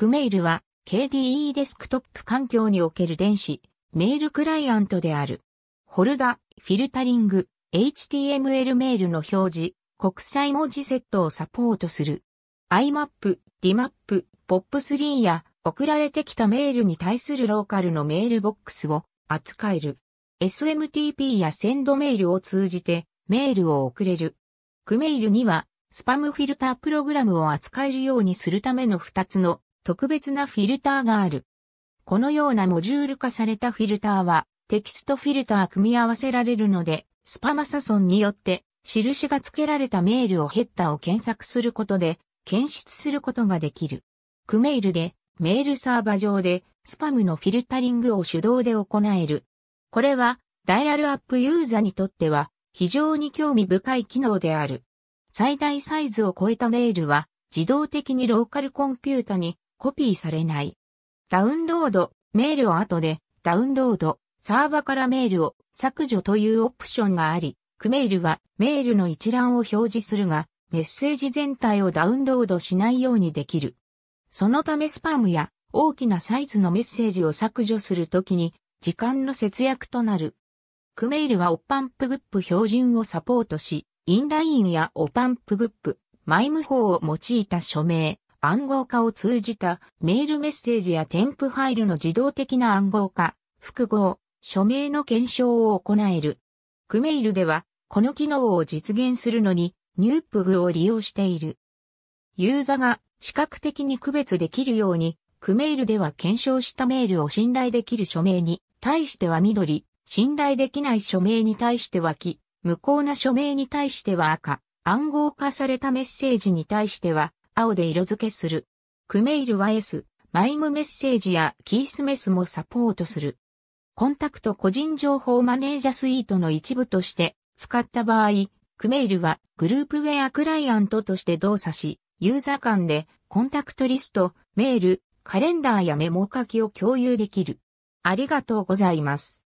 クメールは KDE デスクトップ環境における電子、メールクライアントである。ホルダ、フィルタリング、HTML メールの表示、国際文字セットをサポートする。IMAP、DMAP、POP3 や送られてきたメールに対するローカルのメールボックスを扱える。SMTP やセンドメールを通じてメールを送れる。クメールにはスパムフィルタープログラムを扱えるようにするための2つの特別なフィルターがある。このようなモジュール化されたフィルターは、テキストフィルター組み合わせられるので、スパマサソンによって、印が付けられたメールをヘッダを検索することで、検出することができる。クメールで、メールサーバ上で、スパムのフィルタリングを手動で行える。これは、ダイヤルアップユーザーにとっては、非常に興味深い機能である。最大サイズを超えたメールは、自動的にローカルコンピュータにコピーされない。ダウンロード、メールを後で、ダウンロード、サーバからメールを削除というオプションがあり、クメールはメールの一覧を表示するが、メッセージ全体をダウンロードしないようにできる。そのためスパムや大きなサイズのメッセージを削除するときに時間の節約となる。クメールはオパンプグップ標準をサポートし、インラインやオパンプグップ、マイム法を用いた署名、暗号化を通じたメールメッセージや添付ファイルの自動的な暗号化、複合、署名の検証を行える。クメイルでは、この機能を実現するのに、ニュープグを利用している。ユーザが視覚的に区別できるように、クメイルでは検証したメールを信頼できる署名に対しては緑、信頼できない署名に対しては黄、無効な署名に対しては赤、暗号化されたメッセージに対しては青で色付けする。クメイルは S、マイムメッセージやキースメスもサポートする。コンタクト個人情報マネージャスイートの一部として使った場合、クメイルはグループウェアクライアントとして動作し、ユーザー間でコンタクトリスト、メール、カレンダーやメモ書きを共有できる。ありがとうございます。